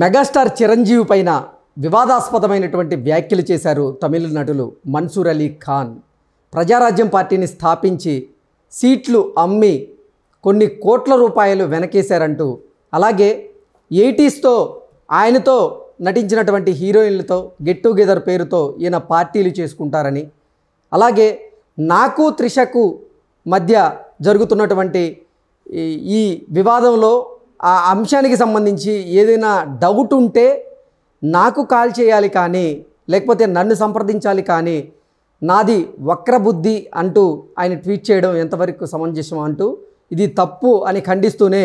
Megastar Chiranjeevi పైన వివాదాస్పదమైనటువంటి వ్యాఖ్యలు చేశారు తమిళ నటులు మన్సూర్ అలీ ఖాన్ ప్రజారాజ్యం పార్టీని స్థాపించి సీట్లు అమ్మి కొన్ని కోట్ల రూపాయలు వెనకేశారంటూ అలాగే ఎయిటీస్తో ఆయనతో నటించినటువంటి హీరోయిన్లతో గెట్ టుగెదర్ పేరుతో ఈయన పార్టీలు చేసుకుంటారని అలాగే నాకు త్రిషకు మధ్య జరుగుతున్నటువంటి ఈ వివాదంలో ఆ అంశానికి సంబంధించి ఏదైనా డౌట్ ఉంటే నాకు కాల్ చేయాలి కానీ లేకపోతే నన్ను సంప్రదించాలి కానీ నాది వక్రబుద్ధి అంటూ ఆయన ట్వీట్ చేయడం ఎంతవరకు సమంజసం అంటూ ఇది తప్పు అని ఖండిస్తూనే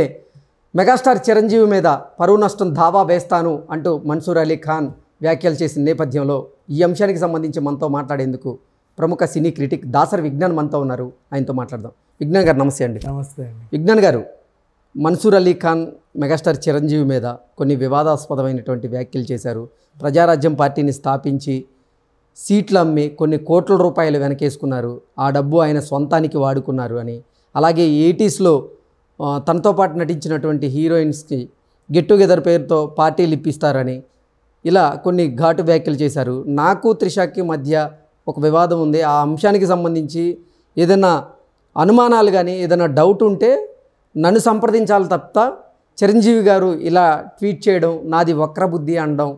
మెగాస్టార్ చిరంజీవి మీద పరువు నష్టం దావా వేస్తాను అంటూ మన్సూర్ అలీ ఖాన్ వ్యాఖ్యలు చేసిన నేపథ్యంలో ఈ అంశానికి సంబంధించి మనతో మాట్లాడేందుకు ప్రముఖ సినీ క్రిటిక్ దాసర్ విజ్ఞాన్ మనతో ఉన్నారు ఆయనతో మాట్లాడదాం విజ్ఞాన్ గారు నమస్తే అండి నమస్తే విజ్ఞాన్ గారు మన్సూర్ అలీ ఖాన్ మెగాస్టార్ చిరంజీవి మీద కొన్ని వివాదాస్పదమైనటువంటి వ్యాఖ్యలు చేశారు ప్రజారాజ్యం పార్టీని స్థాపించి సీట్లు అమ్మి కొన్ని కోట్ల రూపాయలు వెనకేసుకున్నారు ఆ డబ్బు ఆయన సొంతానికి వాడుకున్నారు అని అలాగే ఎయిటీస్లో తనతో పాటు నటించినటువంటి హీరోయిన్స్కి గెట్ టుగెదర్ పేరుతో పార్టీలు ఇప్పిస్తారని ఇలా కొన్ని ఘాటు వ్యాఖ్యలు చేశారు నాకు త్రిషాకి మధ్య ఒక వివాదం ఉంది ఆ అంశానికి సంబంధించి ఏదైనా అనుమానాలు కానీ ఏదైనా డౌట్ ఉంటే నన్ను సంప్రదించాలి తప్ప చిరంజీవి గారు ఇలా ట్వీట్ చేయడం నాది వక్రబుద్ధి అనడం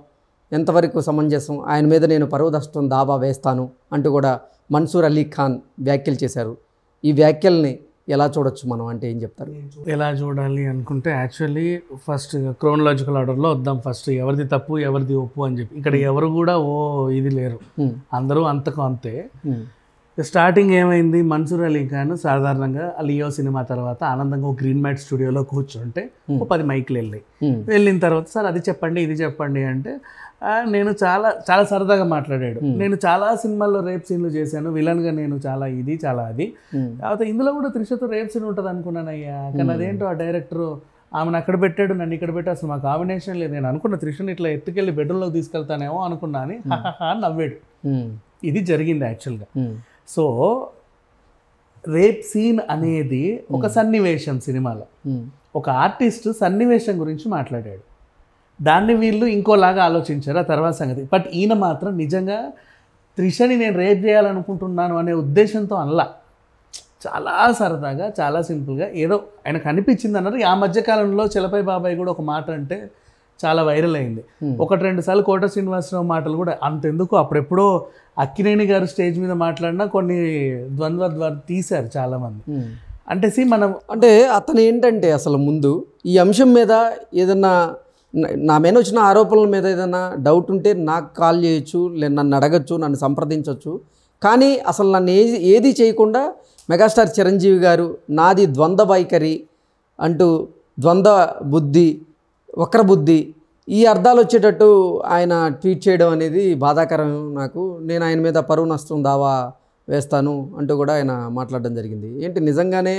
ఎంతవరకు సమంజసం ఆయన మీద నేను పర్వదష్టం దాబా వేస్తాను అంటూ కూడా మన్సూర్ అలీ ఖాన్ వ్యాఖ్యలు చేశారు ఈ వ్యాఖ్యల్ని ఎలా చూడొచ్చు మనం అంటే ఏం చెప్తారు ఎలా చూడాలి అనుకుంటే యాక్చువల్లీ ఫస్ట్ క్రోనలాజికల్ ఆర్డర్లో వద్దాం ఫస్ట్ ఎవరిది తప్పు ఎవరిది ఒప్పు అని చెప్పి ఇక్కడ ఎవరు కూడా ఓ ఇది లేరు అందరూ అంతకు అంతే స్టార్టింగ్ ఏమైంది మన్సూర్ అలీ ఖాన్ సాధారణంగా అలియో సినిమా తర్వాత ఆనందంగా గ్రీన్ మ్యాట్ స్టూడియోలో కూర్చుంటే ఒక hmm. పది మైక్లు వెళ్ళాయి hmm. వెళ్ళిన తర్వాత సార్ అది చెప్పండి ఇది చెప్పండి అంటే నేను చాలా చాలా సరదాగా మాట్లాడాడు hmm. నేను చాలా సినిమాల్లో రేప్ సీన్లు చేశాను విలన్గా నేను చాలా ఇది చాలా అది తర్వాత ఇందులో కూడా త్రిషతో రేప్ సీన్ ఉంటుంది అనుకున్నాను అయ్యా కానీ అదేంటో ఆ డైరెక్టర్ ఆమెను అక్కడ పెట్టాడు నన్ను ఇక్కడ పెట్టాడు అసలు మా కాంబినేషన్ లేదు నేను అనుకున్న త్రిషుని ఇట్లా ఎత్తుకెళ్ళి బెడ్రూమ్లోకి తీసుకెళ్తానేమో అనుకున్నా అని నవ్వాడు ఇది జరిగింది యాక్చువల్గా సో రేప్ సీన్ అనేది ఒక సన్నివేశం సినిమాలో ఒక ఆర్టిస్ట్ సన్నివేశం గురించి మాట్లాడాడు దాన్ని వీళ్ళు ఇంకోలాగా ఆలోచించారు ఆ తర్వాత సంగతి బట్ ఈయన మాత్రం నిజంగా త్రిషని నేను రేప్ చేయాలనుకుంటున్నాను అనే ఉద్దేశంతో అనలా చాలా సరదాగా చాలా సింపుల్గా ఏదో ఆయనకు అనిపించింది అన్నారు ఆ మధ్యకాలంలో చిలపై బాబాయ్ కూడా ఒక మాట అంటే చాలా వైరల్ అయింది hmm. ఒకటి రెండు సార్లు కోట శ్రీనివాసరావు మాటలు కూడా అంతెందుకు అప్పుడెప్పుడో అక్కినేని గారు స్టేజ్ మీద మాట్లాడినా కొన్ని ద్వంద్వ ద్వారా తీశారు చాలా మంది hmm. అంటే సి మనం అంటే అతను ఏంటంటే అసలు ముందు ఈ అంశం మీద ఏదన్నా నా మీద వచ్చిన ఆరోపణల మీద ఏదైనా డౌట్ ఉంటే నాకు కాల్ చేయొచ్చు లేదు నన్ను అడగచ్చు నన్ను సంప్రదించవచ్చు కానీ అసలు నన్ను ఏది ఏది చేయకుండా మెగాస్టార్ చిరంజీవి గారు నాది ద్వంద్వ వైఖరి అంటూ ద్వంద్వ బుద్ధి వక్రబుద్ధి ఈ అర్థాలు వచ్చేటట్టు ఆయన ట్వీట్ చేయడం అనేది బాధాకరం నాకు నేను ఆయన మీద పరువు నష్టం దావా వేస్తాను అంటూ కూడా ఆయన మాట్లాడడం జరిగింది ఏంటి నిజంగానే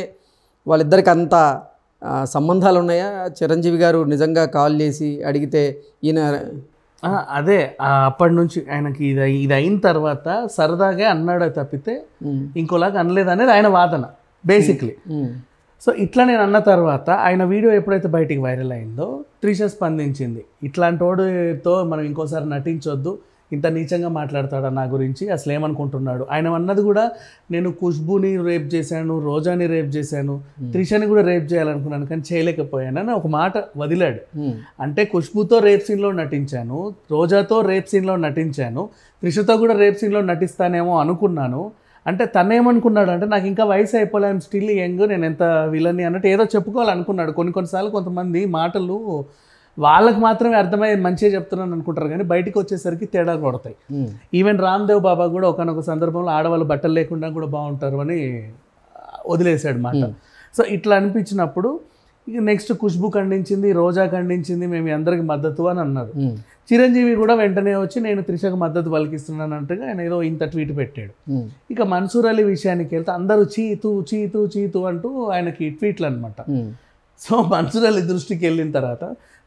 వాళ్ళిద్దరికి అంత సంబంధాలు ఉన్నాయా చిరంజీవి గారు నిజంగా కాల్ చేసి అడిగితే ఈయన అదే అప్పటి నుంచి ఆయనకి ఇది ఇది అయిన తర్వాత సరదాగా అన్నాడే తప్పితే ఇంకోలాగా అనలేదు అనేది ఆయన వాదన బేసిక్లీ సో ఇట్లా నేను అన్న తర్వాత ఆయన వీడియో ఎప్పుడైతే బయటికి వైరల్ అయిందో త్రిష స్పందించింది ఇట్లాంటి వాడుతో మనం ఇంకోసారి నటించొద్దు ఇంత నీచంగా మాట్లాడతాడు నా గురించి అసలు ఏమనుకుంటున్నాడు ఆయన అన్నది కూడా నేను ఖుష్బుని రేప్ చేశాను రోజాని రేప్ చేశాను త్రిషని కూడా రేప్ చేయాలనుకున్నాను కానీ చేయలేకపోయానని ఒక మాట వదిలాడు అంటే ఖుష్బుతో రేప్ సీన్లో నటించాను రోజాతో రేప్ సీన్లో నటించాను త్రిషతో కూడా రేప్ సీన్లో నటిస్తానేమో అనుకున్నాను అంటే తనేమనుకున్నాడు అంటే నాకు ఇంకా వయసు అయిపోలే ఐమ్ స్టిల్ యంగ్ నేను ఎంత విలని అన్నట్టు ఏదో చెప్పుకోవాలనుకున్నాడు కొన్ని కొన్నిసార్లు కొంతమంది మాటలు వాళ్ళకి మాత్రమే అర్థమై మంచిగా చెప్తున్నాను అనుకుంటారు కానీ బయటకు వచ్చేసరికి తేడా కొడతాయి ఈవెన్ రామ్దేవ్ బాబా కూడా ఒకనొక సందర్భంలో ఆడవాళ్ళు బట్టలు లేకుండా కూడా బాగుంటారు అని వదిలేశాడు మాట hmm. సో ఇట్లా అనిపించినప్పుడు ఇక నెక్స్ట్ ఖుష్బు ఖండించింది రోజా ఖండించింది మేము అందరికి మద్దతు అని అన్నారు hmm. చిరంజీవి కూడా వెంటనే వచ్చి నేను త్రిషకు మద్దతు పలికిస్తున్నాను అంటగా ఆయన ఏదో ఇంత ట్వీట్ పెట్టాడు ఇక మన్సూర్ అలీ విషయానికి వెళ్తే అందరూ చీతు చీతు చీతు అంటూ ఆయనకి ట్వీట్లు అనమాట సో మన్సూర్ అలీ దృష్టికి వెళ్ళిన తర్వాత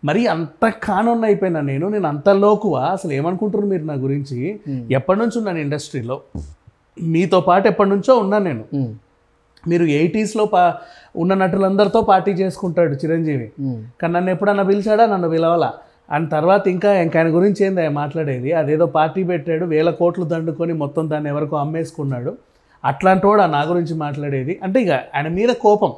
మరి అంత కానున్న అయిపోయినా నేను నేను అంత లోకువా అసలు ఏమనుకుంటున్నారు మీరు నా గురించి ఎప్పటి నుంచి ఉన్నాను ఇండస్ట్రీలో మీతో పాటు ఎప్పటి నుంచో ఉన్నాను నేను మీరు ఎయిటీస్లో పా ఉన్న నటులందరితో పార్టీ చేసుకుంటాడు చిరంజీవి కానీ నన్ను ఎప్పుడన్నా పిలిచాడా నన్ను పిలవలా అండ్ తర్వాత ఇంకా ఆయన గురించి ఏంది ఆయన మాట్లాడేది అదేదో పార్టీ పెట్టాడు వేల కోట్లు దండుకొని మొత్తం దాన్ని ఎవరికో అమ్మేసుకున్నాడు అట్లాంటి వాడు నా గురించి మాట్లాడేది అంటే ఇక ఆయన మీద కోపం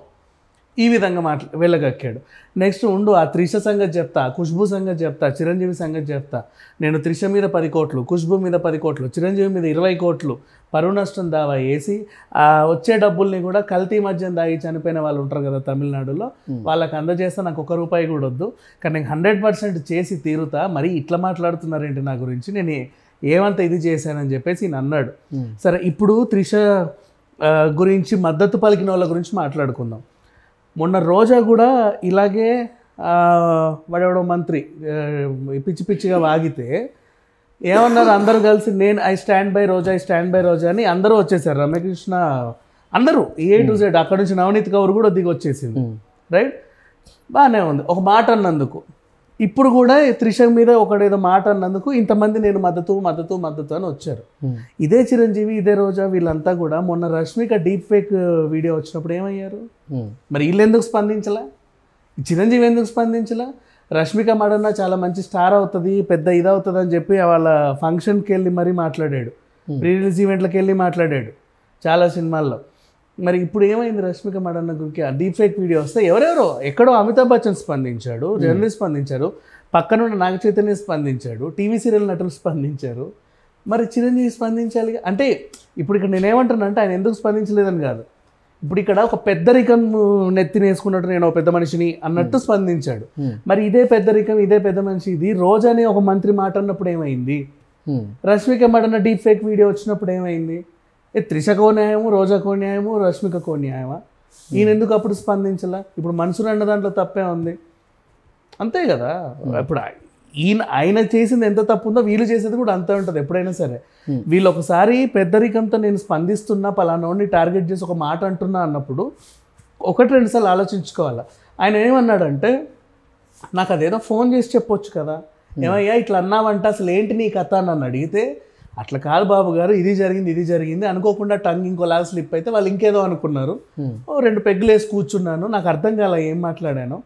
ఈ విధంగా మాట్లా వెళ్ళగక్కాడు నెక్స్ట్ ఉండు ఆ త్రిష సంగతి చెప్తా ఖుష్బు సంగతి చెప్తా చిరంజీవి సంగతి చెప్తా నేను త్రిష మీద పది కోట్లు ఖుష్బు మీద పది కోట్లు చిరంజీవి మీద ఇరవై కోట్లు పరువు నష్టం దావా వేసి ఆ వచ్చే డబ్బుల్ని కూడా కల్తీ మద్యం దాగి చనిపోయిన వాళ్ళు ఉంటారు కదా తమిళనాడులో వాళ్ళకి అందజేస్తే నాకు ఒక రూపాయి కూడా వద్దు కానీ నేను హండ్రెడ్ పర్సెంట్ చేసి తీరుతా మరి ఇట్లా మాట్లాడుతున్నారేంటి నా గురించి నేను ఏమంత ఇది చేశానని చెప్పేసి నేను అన్నాడు సరే ఇప్పుడు త్రిష గురించి మద్దతు పలికిన వాళ్ళ గురించి మాట్లాడుకుందాం మొన్న రోజా కూడా ఇలాగే వాడేవాడో మంత్రి పిచ్చి పిచ్చిగా వాగితే ఏమన్నారు అందరూ కలిసి నేను I stand by Roja I stand by Roja అని అందరూ వచ్చేసారు రమ్యకృష్ణ అందరూ ఏ టు జెడ్ అక్కడ నుంచి నవనీత్ కౌర్ కూడా దిగి వచ్చేసింది రైట్ బాగానే ఉంది ఒక మాట అన్నందుకు ఇప్పుడు కూడా త్రిష మీద ఒకడేదో మాట అన్నందుకు ఇంతమంది నేను మద్దతు మద్దతు మద్దతు అని వచ్చారు ఇదే చిరంజీవి ఇదే రోజా వీళ్ళంతా కూడా మొన్న రష్మిక డీప్ ఫేక్ వీడియో వచ్చినప్పుడు ఏమయ్యారు మరి వీళ్ళు ఎందుకు స్పందించలా చిరంజీవి ఎందుకు స్పందించలా రష్మిక మడన్న చాలా మంచి స్టార్ అవుతుంది పెద్ద ఇదవుతుంది అని చెప్పి వాళ్ళ ఫంక్షన్కి వెళ్ళి మరీ మాట్లాడాడు ప్రీ రిలీజ్ ఈవెంట్లకు వెళ్ళి మాట్లాడాడు చాలా సినిమాల్లో మరి ఇప్పుడు ఏమైంది రష్మిక మడన్న గురికి ఆ డీప్ ఫేక్ వీడియో వస్తే ఎవరెవరో ఎక్కడో అమితాబ్ బచ్చన్ స్పందించాడు hmm. జర్నలిస్ట్ స్పందించారు పక్కనున్న నాగ చైతన్య స్పందించాడు టీవీ సీరియల్ నటులు స్పందించారు మరి చిరంజీవి స్పందించాలి అంటే ఇప్పుడు ఇక్కడ నేనేమంటున్నా అంటే ఆయన ఎందుకు స్పందించలేదని కాదు ఇప్పుడు ఇక్కడ ఒక పెద్దరికం నేసుకున్నట్టు నేను ఒక పెద్ద మనిషిని అన్నట్టు hmm. స్పందించాడు hmm. మరి ఇదే పెద్దరికం ఇదే పెద్ద మనిషి ఇది రోజనే ఒక మంత్రి మాట అన్నప్పుడు ఏమైంది Rashmika Mandanna deep fake video వచ్చినప్పుడు ఏమైంది ఏ త్రిశకో న్యాయము రోజకో న్యాయము రష్మికకో న్యాయమా ఈయన hmm. ఎందుకు అప్పుడు స్పందించలా ఇప్పుడు మనుషులు అన్న దాంట్లో తప్పే ఉంది అంతే కదా hmm. ఇప్పుడు ఈయన ఆయన చేసింది ఎంత తప్పు ఉందో వీళ్ళు చేసేది కూడా అంతే ఉంటుంది ఎప్పుడైనా సరే hmm. వీళ్ళు ఒకసారి పెద్దరికంతో నేను స్పందిస్తున్నా పలానోడిని టార్గెట్ చేసి ఒక మాట అంటున్నా అన్నప్పుడు ఒకటి రెండుసార్లు ఆలోచించుకోవాలి ఆయన ఏమన్నాడంటే నాకు అదేదో ఫోన్ చేసి చెప్పొచ్చు కదా ఏమయ్యా ఇట్లా అన్నావంట అసలు ఏంటి నీ కథ నన్ను అడిగితే అట్లా కాదు బాబు గారు ఇది జరిగింది ఇది జరిగింది అనుకోకుండా టంగ్ ఇంకోలాగా స్లిప్ అయితే వాళ్ళు ఇంకేదో అనుకున్నారు hmm. రెండు పెగ్గులు వేసి కూర్చున్నాను నాకు అర్థం కాల ఏం మాట్లాడాను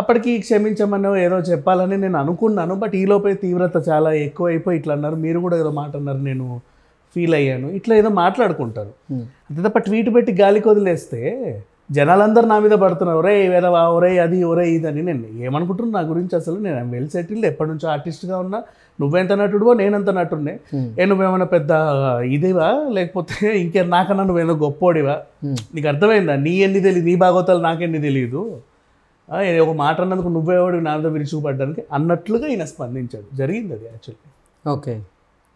అప్పటికి క్షమించమనో ఏదో చెప్పాలని నేను అనుకున్నాను బట్ ఈలోపే తీవ్రత చాలా ఎక్కువ అయిపోయి ఇట్లా అన్నారు మీరు కూడా ఏదో మాట అన్నారు నేను ఫీల్ అయ్యాను ఇట్లా ఏదో మాట్లాడుకుంటారు hmm. అంతే తప్ప ట్వీట్ పెట్టి గాలి కొదిలేస్తే జనాలందరూ నా మీద పడుతున్నారు ఒరే వేదవా ఒరే అది ఒరే ఇదని నేను ఏమనుకుంటున్నా నా గురించి అసలు నేను వెల్ సెటిల్డ్ ఎప్పటి నుంచో ఆర్టిస్ట్గా ఉన్నా నువ్వెంత నటుడువో నేనంత నటుడినే ఏ నువ్వేమైనా పెద్ద ఇదివా లేకపోతే ఇంకే నాకన్నా నువ్వేదో గొప్పోడివా నీకు అర్థమైందా నీ ఎన్ని తెలియదు నీ భాగవతాలు నాకెన్ని తెలియదు ఒక మాట అన్నందుకు నువ్వేవాడు నా మీద విరుచుకుపడ్డానికి అన్నట్లుగా ఈయన స్పందించాడు జరిగింది అది యాక్చువల్లీ ఓకే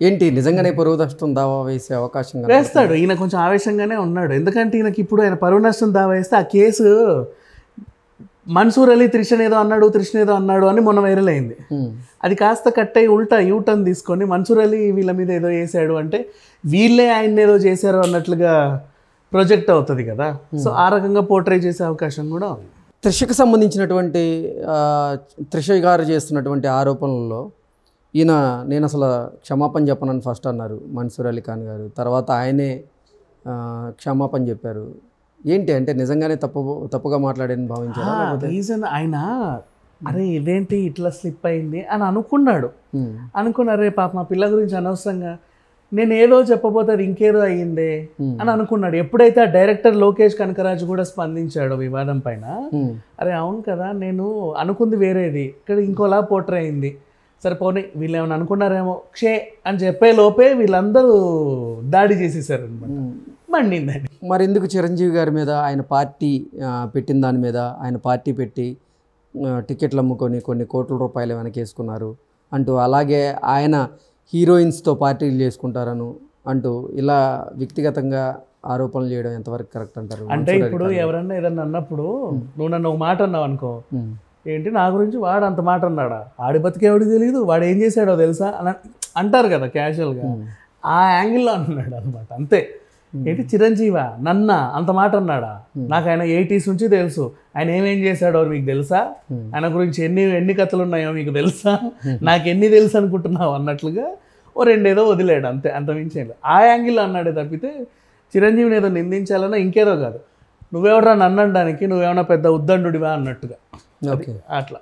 ఏంటి నిజంగానే పరువు నష్టం దావా వేసే అవకాశం వేస్తాడు ఈయన కొంచెం ఆవేశంగానే ఉన్నాడు ఎందుకంటే ఈయనకి ఇప్పుడు ఆయన పరువు నష్టం దావా వేస్తే ఆ కేసు మన్సూర్ అలీ త్రిషన్ ఏదో అన్నాడు త్రిషన్ ఏదో అన్నాడు అని మొన్న వైరల్ అయింది అది కాస్త కట్ అయ్యి ఉల్టా యూటర్న్ తీసుకొని మన్సూర్ అలీ వీళ్ళ మీద ఏదో వేసాడు అంటే వీళ్ళే ఆయన ఏదో చేశారు అన్నట్లుగా ప్రొజెక్ట్ అవుతుంది కదా సో ఆ రకంగా పోర్ట్రే చేసే అవకాశం కూడా ఉంది త్రిషకు సంబంధించినటువంటి త్రిష గారు చేస్తున్నటువంటి ఆరోపణల్లో ఈయన నేను అసలు క్షమాపణ చెప్పనని ఫస్ట్ అన్నారు మన్సూర్ అలీ ఖాన్ గారు తర్వాత ఆయనే క్షమాపణ చెప్పారు ఏంటి అంటే నిజంగానే తప్పు తప్పుగా మాట్లాడని భావించారు రీజన్ ఆయన అరే ఇదేంటి ఇట్లా స్లిప్ అయింది అని అనుకున్నాడు అనుకున్న అరే పాప మా పిల్ల గురించి అనవసరంగా నేను ఏదో చెప్పబోతే అది ఇంకేదో అయ్యిందే అని అనుకున్నాడు ఎప్పుడైతే ఆ డైరెక్టర్ లోకేష్ కనకరాజు కూడా స్పందించాడు వివాదం పైన అరే అవును కదా నేను అనుకుంది వేరేది ఇక్కడ ఇంకోలా పోట్రయింది అయింది సరే పోనీ వీళ్ళు ఏమైనా అనుకున్నారేమో క్షే అని చెప్పే లోపే వీళ్ళందరూ దాడి చేసేసారు అనమాట మండిందండి మరి ఎందుకు చిరంజీవి గారి మీద ఆయన పార్టీ పెట్టిన దాని మీద ఆయన పార్టీ పెట్టి టికెట్లు అమ్ముకొని కొన్ని కోట్ల రూపాయలు వెనకేసుకున్నారు అంటూ అలాగే ఆయన హీరోయిన్స్తో పార్టీలు చేసుకుంటారను అంటూ ఇలా వ్యక్తిగతంగా ఆరోపణలు చేయడం ఎంతవరకు కరెక్ట్ అంటారు అంటే ఇప్పుడు ఎవరన్నా ఏదన్నా అన్నప్పుడు నువ్వు నన్ను ఒక మాట అన్నావు అనుకో ఏంటి నా గురించి వాడు అంత మాట అన్నాడా ఆడి బతికేవాడు తెలియదు వాడు ఏం చేశాడో తెలుసా అని అంటారు కదా క్యాజువల్గా ఆ యాంగిల్లో అంటున్నాడు అనమాట అంతే ఏంటి చిరంజీవ నన్న అంత మాట అన్నాడా నాకు ఆయన ఎయిటీస్ నుంచి తెలుసు ఆయన ఏమేం చేశాడో మీకు తెలుసా ఆయన గురించి ఎన్ని ఎన్ని కథలు ఉన్నాయో మీకు తెలుసా నాకు ఎన్ని తెలుసు అనుకుంటున్నావు అన్నట్లుగా ఓ రెండేదో వదిలేడు అంతే అంత మించేది ఆ యాంగిల్లో అన్నాడే తప్పితే చిరంజీవిని ఏదో నిందించాలన్నా ఇంకేదో కాదు నువ్వెవరా నన్నడానికి నువ్వేమన్నా పెద్ద ఉద్దండుడివా అన్నట్టుగా అట్లా